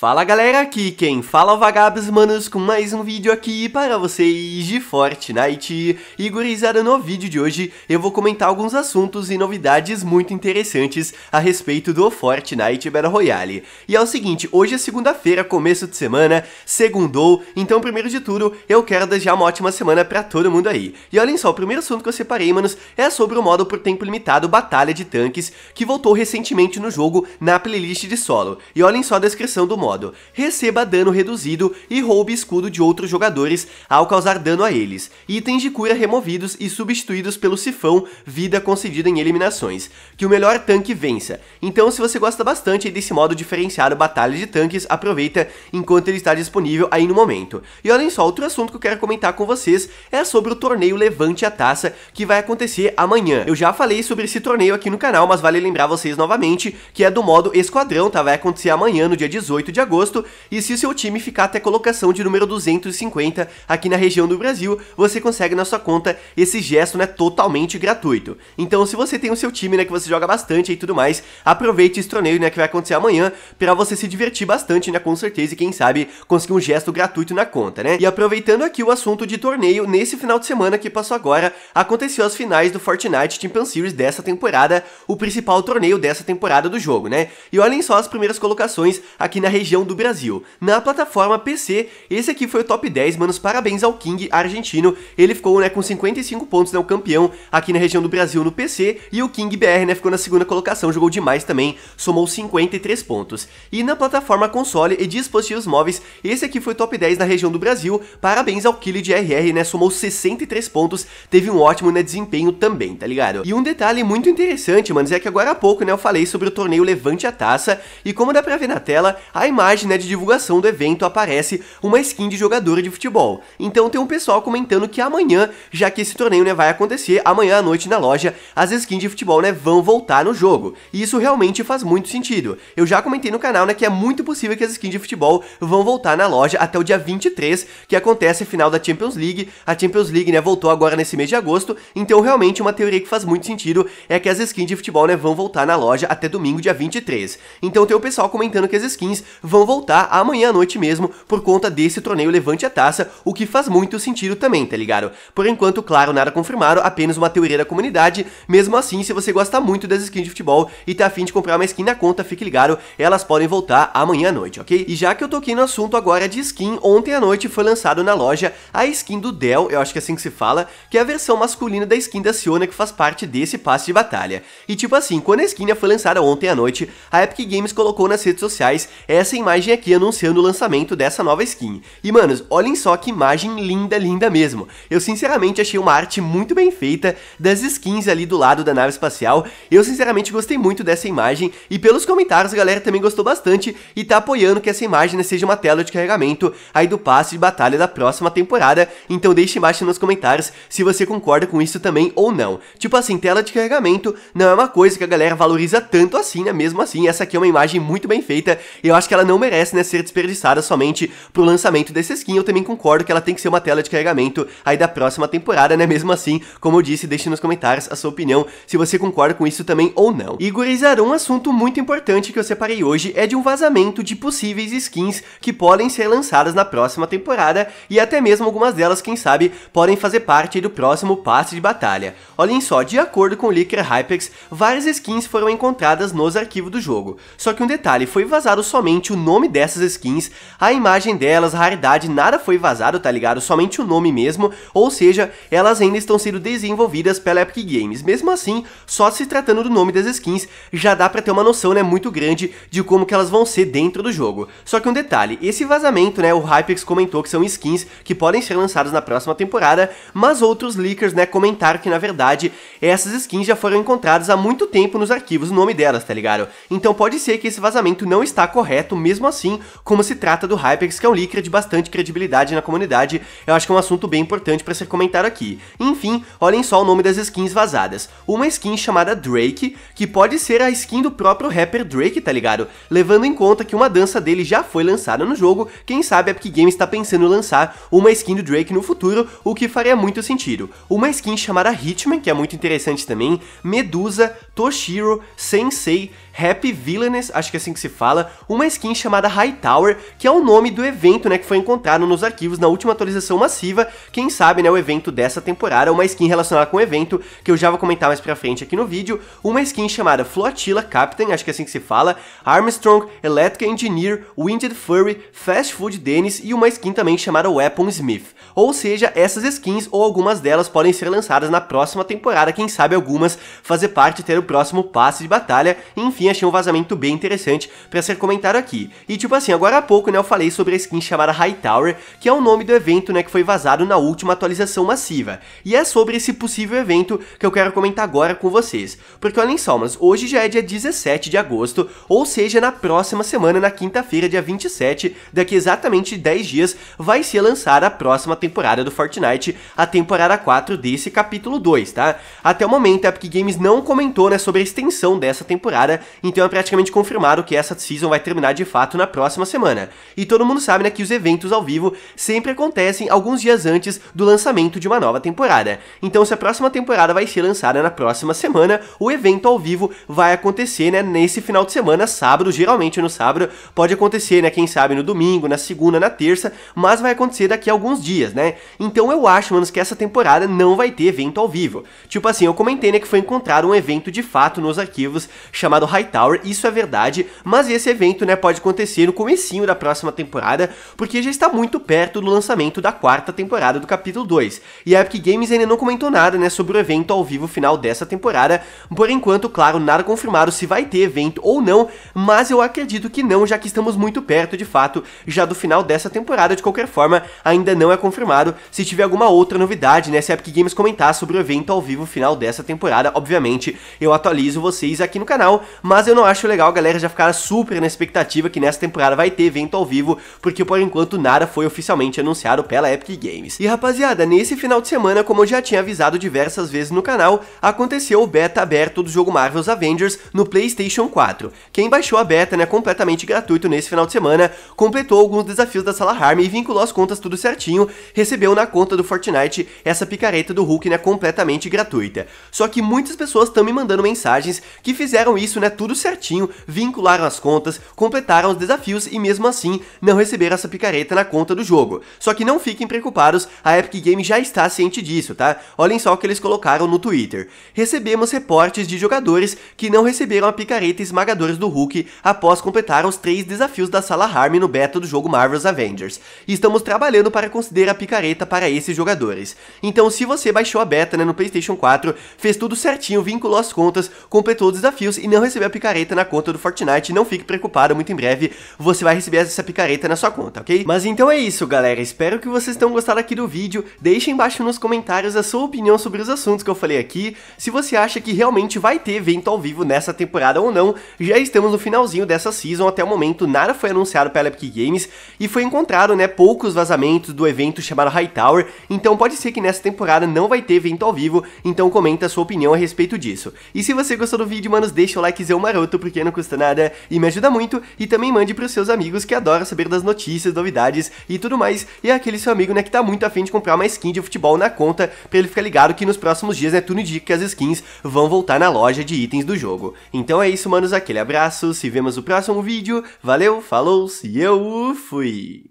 Fala galera, aqui quem fala é o Vagabos Manos com mais um vídeo aqui para vocês de Fortnite. E gurizada, no vídeo de hoje eu vou comentar alguns assuntos e novidades muito interessantes a respeito do Fortnite Battle Royale. E é o seguinte, hoje é segunda-feira, começo de semana, segundou, então primeiro de tudo eu quero desejar uma ótima semana para todo mundo aí. E olhem só, o primeiro assunto que eu separei, manos, é sobre o modo por tempo limitado Batalha de Tanques, que voltou recentemente no jogo na playlist de solo. E olhem só a descrição do modo modo, receba dano reduzido e roube escudo de outros jogadores ao causar dano a eles, itens de cura removidos e substituídos pelo sifão, vida concedida em eliminações, que o melhor tanque vença. Então se você gosta bastante desse modo diferenciado batalha de tanques, aproveita enquanto ele está disponível aí no momento. E olhem só, outro assunto que eu quero comentar com vocês é sobre o torneio Levante a Taça, que vai acontecer amanhã. Eu já falei sobre esse torneio aqui no canal, mas vale lembrar vocês novamente que é do modo Esquadrão, tá? Vai acontecer amanhã, no dia 18 de de agosto, e se o seu time ficar até a colocação de número 250 aqui na região do Brasil, você consegue na sua conta esse gesto, né, totalmente gratuito. Então, se você tem o seu time, né, que você joga bastante e tudo mais, aproveite esse torneio, né, que vai acontecer amanhã, para você se divertir bastante, né, com certeza, e quem sabe conseguir um gesto gratuito na conta, né? E aproveitando aqui o assunto de torneio, nesse final de semana que passou agora, aconteceu as finais do Fortnite Champion Series dessa temporada, o principal torneio dessa temporada do jogo, né? E olhem só as primeiras colocações aqui na região região do Brasil. Na plataforma PC, esse aqui foi o top 10, manos, parabéns ao King argentino, ele ficou né, com 55 pontos, né, o campeão aqui na região do Brasil no PC, e o King BR né, ficou na segunda colocação, jogou demais também, somou 53 pontos. E na plataforma console e dispositivos móveis, esse aqui foi o top 10 na região do Brasil, parabéns ao Killy de RR, né, somou 63 pontos, teve um ótimo né, desempenho também, tá ligado? E um detalhe muito interessante, manos, é que agora há pouco né, eu falei sobre o torneio Levante a Taça, e como dá pra ver na tela, a imagem né, de divulgação do evento aparece uma skin de jogadora de futebol. Então tem um pessoal comentando que amanhã, já que esse torneio né, vai acontecer, amanhã à noite na loja, as skins de futebol né, vão voltar no jogo. E isso realmente faz muito sentido. Eu já comentei no canal né, que é muito possível que as skins de futebol vão voltar na loja até o dia 23, que acontece a final da Champions League. A Champions League né, voltou agora nesse mês de agosto, então realmente uma teoria que faz muito sentido é que as skins de futebol né, vão voltar na loja até domingo, dia 23. Então tem o pessoal comentando que as skins vão voltar amanhã à noite mesmo por conta desse torneio Levante a Taça, o que faz muito sentido também, tá ligado? Por enquanto, claro, nada confirmado, apenas uma teoria da comunidade. Mesmo assim, se você gosta muito das skins de futebol e tá afim de comprar uma skin na conta, fique ligado, elas podem voltar amanhã à noite, ok? E já que eu toquei no assunto agora de skin, ontem à noite foi lançado na loja a skin do Dell, eu acho que é assim que se fala, que é a versão masculina da skin da Siona que faz parte desse passe de batalha. E tipo assim, quando a skin foi lançada ontem à noite, a Epic Games colocou nas redes sociais essa essa imagem aqui anunciando o lançamento dessa nova skin. E manos, olhem só que imagem linda, linda mesmo. Eu sinceramente achei uma arte muito bem feita das skins ali do lado da nave espacial. Eu sinceramente gostei muito dessa imagem e pelos comentários a galera também gostou bastante e tá apoiando que essa imagem né, seja uma tela de carregamento aí do passe de batalha da próxima temporada. Então deixe embaixo nos comentários se você concorda com isso também ou não. Tipo assim, tela de carregamento não é uma coisa que a galera valoriza tanto assim, né? Mesmo assim, essa aqui é uma imagem muito bem feita. Eu acho que ela não merece né, ser desperdiçada somente pro lançamento desse skin. Eu também concordo que ela tem que ser uma tela de carregamento aí da próxima temporada, né? Mesmo assim, como eu disse, deixe nos comentários a sua opinião se você concorda com isso também ou não. E gurizada, um assunto muito importante que eu separei hoje é de um vazamento de possíveis skins que podem ser lançadas na próxima temporada e até mesmo algumas delas, quem sabe, podem fazer parte do próximo passe de batalha. Olhem só, de acordo com o Leaker Hypex, várias skins foram encontradas nos arquivos do jogo. Só que um detalhe, foi vazado somente somente o nome dessas skins, a imagem delas, a raridade, nada foi vazado, tá ligado? Somente o nome mesmo, ou seja, elas ainda estão sendo desenvolvidas pela Epic Games. Mesmo assim, só se tratando do nome das skins, já dá pra ter uma noção, né, muito grande de como que elas vão ser dentro do jogo. Só que um detalhe, esse vazamento, né, o Hypex comentou que são skins que podem ser lançadas na próxima temporada, mas outros leakers, né, comentaram que, na verdade, essas skins já foram encontradas há muito tempo nos arquivos, o nome delas, tá ligado? Então pode ser que esse vazamento não está correto, mesmo assim, como se trata do HyperX, que é um leaker de bastante credibilidade na comunidade, eu acho que é um assunto bem importante para ser comentado aqui. Enfim, olhem só o nome das skins vazadas. Uma skin chamada Drake, que pode ser a skin do próprio rapper Drake, tá ligado? Levando em conta que uma dança dele já foi lançada no jogo, quem sabe a Epic Games está pensando em lançar uma skin do Drake no futuro, o que faria muito sentido. Uma skin chamada Hitman, que é muito interessante também, Medusa, Toshiro, Sensei, Happy Villainess, acho que é assim que se fala, uma skin skin chamada Hightower, que é o nome do evento né, que foi encontrado nos arquivos na última atualização massiva, quem sabe né, o evento dessa temporada, uma skin relacionada com o evento, que eu já vou comentar mais pra frente aqui no vídeo, uma skin chamada Flotilla Captain, acho que é assim que se fala, Armstrong, Electric Engineer, Winded Furry, Fast Food Dennis e uma skin também chamada Weapon Smith. Ou seja, essas skins ou algumas delas podem ser lançadas na próxima temporada, quem sabe algumas fazer parte ter o próximo passe de batalha, enfim, achei um vazamento bem interessante para ser comentado aqui aqui. E tipo assim, agora há pouco, né, eu falei sobre a skin chamada Hightower, que é o nome do evento, né, que foi vazado na última atualização massiva. E é sobre esse possível evento que eu quero comentar agora com vocês. Porque olhem só, mas hoje já é dia 17 de agosto, ou seja, na próxima semana, na quinta-feira, dia 27, daqui exatamente 10 dias, vai ser lançada a próxima temporada do Fortnite, a temporada 4 desse capítulo 2, tá? Até o momento, a Epic Games não comentou, né, sobre a extensão dessa temporada, então é praticamente confirmado que essa season vai terminar de fato na próxima semana. E todo mundo sabe né, que os eventos ao vivo sempre acontecem alguns dias antes do lançamento de uma nova temporada. Então, se a próxima temporada vai ser lançada na próxima semana, o evento ao vivo vai acontecer né, nesse final de semana, sábado, geralmente no sábado, pode acontecer, né? Quem sabe no domingo, na segunda, na terça, mas vai acontecer daqui a alguns dias, né? Então eu acho, manos, que essa temporada não vai ter evento ao vivo. Tipo assim, eu comentei, né, que foi encontrado um evento de fato nos arquivos chamado Hightower, isso é verdade, mas esse evento, né, pode pode acontecer no comecinho da próxima temporada, porque já está muito perto do lançamento da quarta temporada do capítulo 2. E a Epic Games ainda não comentou nada, né, sobre o evento ao vivo final dessa temporada. Por enquanto, claro, nada confirmado se vai ter evento ou não, mas eu acredito que não, já que estamos muito perto de fato já do final dessa temporada. De qualquer forma, ainda não é confirmado se tiver alguma outra novidade, né, se a Epic Games comentar sobre o evento ao vivo final dessa temporada, obviamente eu atualizo vocês aqui no canal, mas eu não acho legal a galera já ficar super na expectativa expectativa que nessa temporada vai ter evento ao vivo, porque por enquanto nada foi oficialmente anunciado pela Epic Games. E rapaziada, nesse final de semana, como eu já tinha avisado diversas vezes no canal, aconteceu o beta aberto do jogo Marvel's Avengers no PlayStation 4. Quem baixou a beta, né, completamente gratuito nesse final de semana, completou alguns desafios da sala Harm e vinculou as contas tudo certinho, recebeu na conta do Fortnite essa picareta do Hulk, né, completamente gratuita. Só que muitas pessoas estão me mandando mensagens que fizeram isso, né, tudo certinho, vincularam as contas, completaram aceitaram os desafios e mesmo assim não receberam essa picareta na conta do jogo. Só que não fiquem preocupados, a Epic Games já está ciente disso, tá? Olhem só o que eles colocaram no Twitter. Recebemos reportes de jogadores que não receberam a picareta esmagadores do Hulk após completar os três desafios da sala Harm no beta do jogo Marvel's Avengers. Estamos trabalhando para considerar a picareta para esses jogadores. Então se você baixou a beta né, no Playstation 4, fez tudo certinho, vinculou as contas, completou os desafios e não recebeu a picareta na conta do Fortnite, não fique preocupado, é muito embora breve você vai receber essa picareta na sua conta, ok? Mas então é isso, galera. Espero que vocês tenham gostado aqui do vídeo. Deixem embaixo nos comentários a sua opinião sobre os assuntos que eu falei aqui. Se você acha que realmente vai ter evento ao vivo nessa temporada ou não, já estamos no finalzinho dessa season. Até o momento, nada foi anunciado pela Epic Games e foi encontrado, né, poucos vazamentos do evento chamado Hightower. Então pode ser que nessa temporada não vai ter evento ao vivo, então comenta a sua opinião a respeito disso. E se você gostou do vídeo, manos, deixa o likezão maroto, porque não custa nada e me ajuda muito. E também mande para os seus amigos que adoram saber das notícias, novidades e tudo mais. E é aquele seu amigo, né, que tá muito afim de comprar uma skin de futebol na conta, para ele ficar ligado que nos próximos dias, né, tudo indica que as skins vão voltar na loja de itens do jogo. Então é isso, manos, aquele abraço, se vemos no próximo vídeo, valeu, falou, se eu fui!